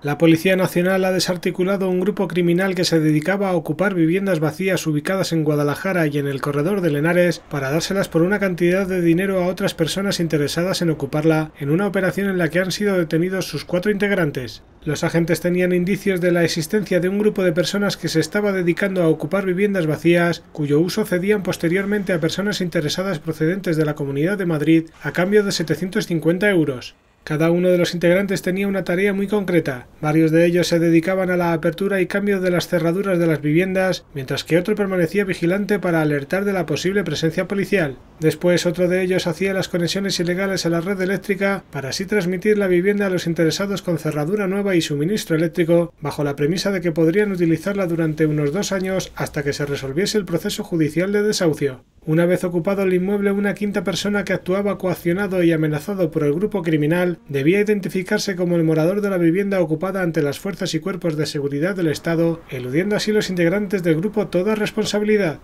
La Policía Nacional ha desarticulado un grupo criminal que se dedicaba a ocupar viviendas vacías ubicadas en Guadalajara y en el corredor de Lenares para dárselas por una cantidad de dinero a otras personas interesadas en ocuparla en una operación en la que han sido detenidos sus cuatro integrantes. Los agentes tenían indicios de la existencia de un grupo de personas que se estaba dedicando a ocupar viviendas vacías, cuyo uso cedían posteriormente a personas interesadas procedentes de la Comunidad de Madrid a cambio de 750 euros. Cada uno de los integrantes tenía una tarea muy concreta. Varios de ellos se dedicaban a la apertura y cambio de las cerraduras de las viviendas, mientras que otro permanecía vigilante para alertar de la posible presencia policial. Después otro de ellos hacía las conexiones ilegales a la red eléctrica para así transmitir la vivienda a los interesados con cerradura nueva y suministro eléctrico, bajo la premisa de que podrían utilizarla durante unos dos años hasta que se resolviese el proceso judicial de desahucio. Una vez ocupado el inmueble, una quinta persona que actuaba coaccionado y amenazado por el grupo criminal debía identificarse como el morador de la vivienda ocupada ante las fuerzas y cuerpos de seguridad del Estado, eludiendo así los integrantes del grupo toda responsabilidad.